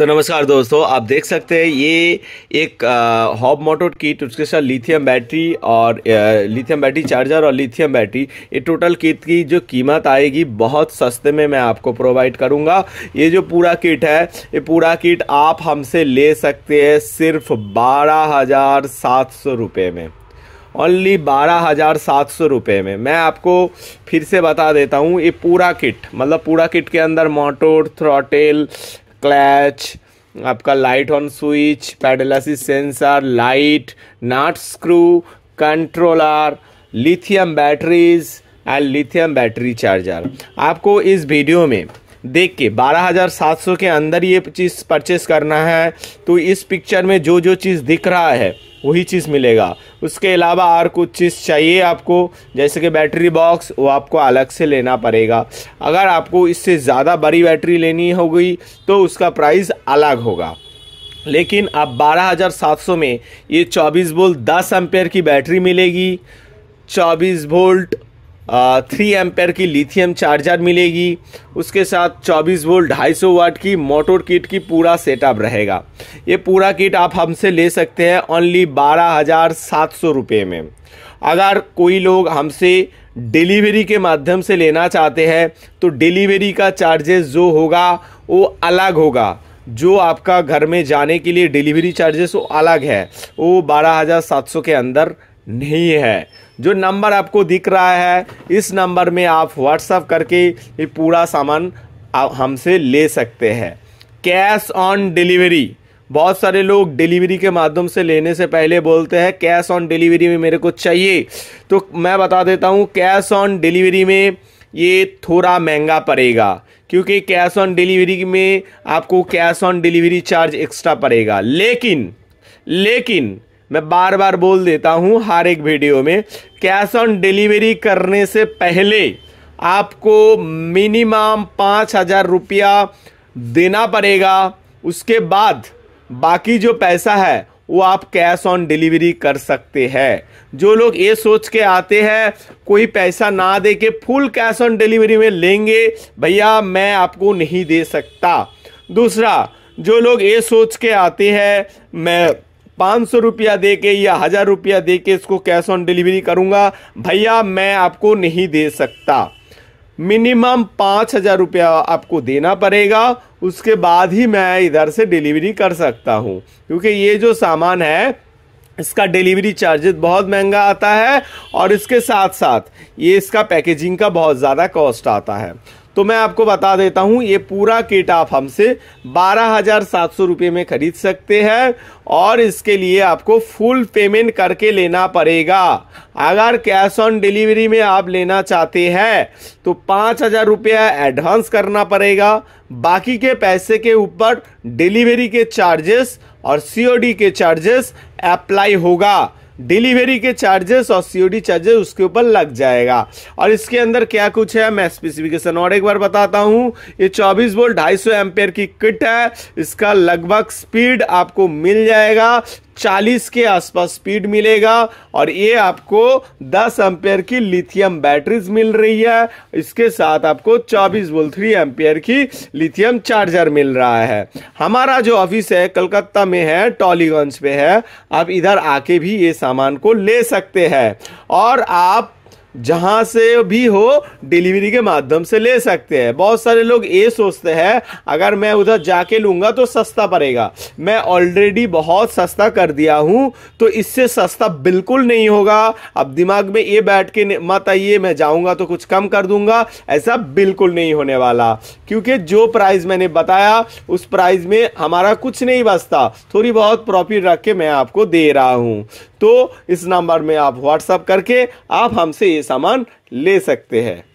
तो नमस्कार दोस्तों आप देख सकते हैं ये एक हॉब मोटोट किट उसके साथ लिथियम बैटरी और लिथियम बैटरी चार्जर और लिथियम बैटरी ये टोटल किट की जो कीमत आएगी बहुत सस्ते में मैं आपको प्रोवाइड करूँगा ये जो पूरा किट है ये पूरा किट आप हमसे ले सकते हैं सिर्फ बारह हज़ार सात सौ रुपये में ओनली बारह हज़ार सात सौ रुपये में मैं आपको फिर से बता देता हूँ ये पूरा किट मतलब पूरा किट के अंदर मोटोर थ्रॉटेल क्लैच आपका light on switch pedal assist sensor light nut screw controller lithium batteries and lithium battery charger आपको इस वीडियो में देख के 12,700 के अंदर ये चीज़ परचेस करना है तो इस पिक्चर में जो जो चीज़ दिख रहा है वही चीज़ मिलेगा उसके अलावा और कुछ चीज़ चाहिए आपको जैसे कि बैटरी बॉक्स वो आपको अलग से लेना पड़ेगा अगर आपको इससे ज़्यादा बड़ी बैटरी लेनी होगी तो उसका प्राइस अलग होगा लेकिन अब 12,700 में ये 24 वोल्ट 10 एम्पेयर की बैटरी मिलेगी 24 वोल्ट थ्री एम्पेयर की लिथियम चार्जर मिलेगी उसके साथ 24 वोल्ट 250 वाट की मोटर किट की पूरा सेटअप रहेगा ये पूरा किट आप हमसे ले सकते हैं ओनली बारह हज़ार सात सौ रुपये में अगर कोई लोग हमसे डिलीवरी के माध्यम से लेना चाहते हैं तो डिलीवरी का चार्जेस जो होगा वो अलग होगा जो आपका घर में जाने के लिए डिलीवरी चार्जेस वो अलग है वो बारह हज़ार सात सौ के अंदर नहीं है जो नंबर आपको दिख रहा है इस नंबर में आप व्हाट्सअप करके ये पूरा सामान हमसे ले सकते हैं कैश ऑन डिलीवरी बहुत सारे लोग डिलीवरी के माध्यम से लेने से पहले बोलते हैं कैश ऑन डिलीवरी में मेरे को चाहिए तो मैं बता देता हूँ कैश ऑन डिलीवरी में ये थोड़ा महंगा पड़ेगा क्योंकि कैश ऑन डिलीवरी में आपको cash on delivery charge extra पड़ेगा लेकिन लेकिन मैं बार बार बोल देता हूँ हर एक वीडियो में कैश ऑन डिलीवरी करने से पहले आपको मिनिमम पाँच हज़ार रुपया देना पड़ेगा उसके बाद बाकी जो पैसा है वो आप कैश ऑन डिलीवरी कर सकते हैं जो लोग ये सोच के आते हैं कोई पैसा ना दे के फुल कैश ऑन डिलीवरी में लेंगे भैया मैं आपको नहीं दे सकता दूसरा जो लोग ये सोच के आते हैं मैं पाँच सौ रुपया दे के या हज़ार रुपया दे के इसको कैश ऑन डिलीवरी करूँगा भैया मैं आपको नहीं दे सकता मिनिमम पाँच हज़ार रुपया आपको देना पड़ेगा उसके बाद ही मैं इधर से डिलीवरी कर सकता हूँ क्योंकि ये जो सामान है इसका डिलीवरी चार्जेस बहुत महंगा आता है और इसके साथ साथ ये इसका पैकेजिंग का बहुत ज़्यादा कॉस्ट आता है तो मैं आपको बता देता हूँ ये पूरा किट आप हमसे बारह हज़ार सात सौ रुपये में ख़रीद सकते हैं और इसके लिए आपको फुल पेमेंट करके लेना पड़ेगा अगर कैश ऑन डिलीवरी में आप लेना चाहते हैं तो पाँच हज़ार रुपया एडवांस करना पड़ेगा बाकी के पैसे के ऊपर डिलीवरी के चार्जेस और सीओडी के चार्जेस अप्लाई होगा डिलीवरी के चार्जेस और सीओडी चार्जेस उसके ऊपर लग जाएगा और इसके अंदर क्या कुछ है मैं स्पेसिफिकेशन और एक बार बताता हूँ ये 24 वोल्ट 250 एम्पेयर की किट है इसका लगभग स्पीड आपको मिल जाएगा 40 के आसपास स्पीड मिलेगा और ये आपको 10 एम्पेयर की लिथियम बैटरीज मिल रही है इसके साथ आपको 24 वोल्ट 3 एम्पेयर की लिथियम चार्जर मिल रहा है हमारा जो ऑफिस है कलकत्ता में है टॉलीगंज पे है आप इधर आके भी ये सामान को ले सकते हैं और आप जहाँ से भी हो डिलीवरी के माध्यम से ले सकते हैं बहुत सारे लोग ये सोचते हैं अगर मैं उधर जाके लूँगा तो सस्ता पड़ेगा मैं ऑलरेडी बहुत सस्ता कर दिया हूँ तो इससे सस्ता बिल्कुल नहीं होगा अब दिमाग में ये बैठ के मत आइए मैं जाऊँगा तो कुछ कम कर दूँगा ऐसा बिल्कुल नहीं होने वाला क्योंकि जो प्राइस मैंने बताया उस प्राइस में हमारा कुछ नहीं बचता थोड़ी बहुत प्रॉफिट रख के मैं आपको दे रहा हूँ तो इस नंबर में आप व्हाट्सअप करके आप हमसे ये सामान ले सकते हैं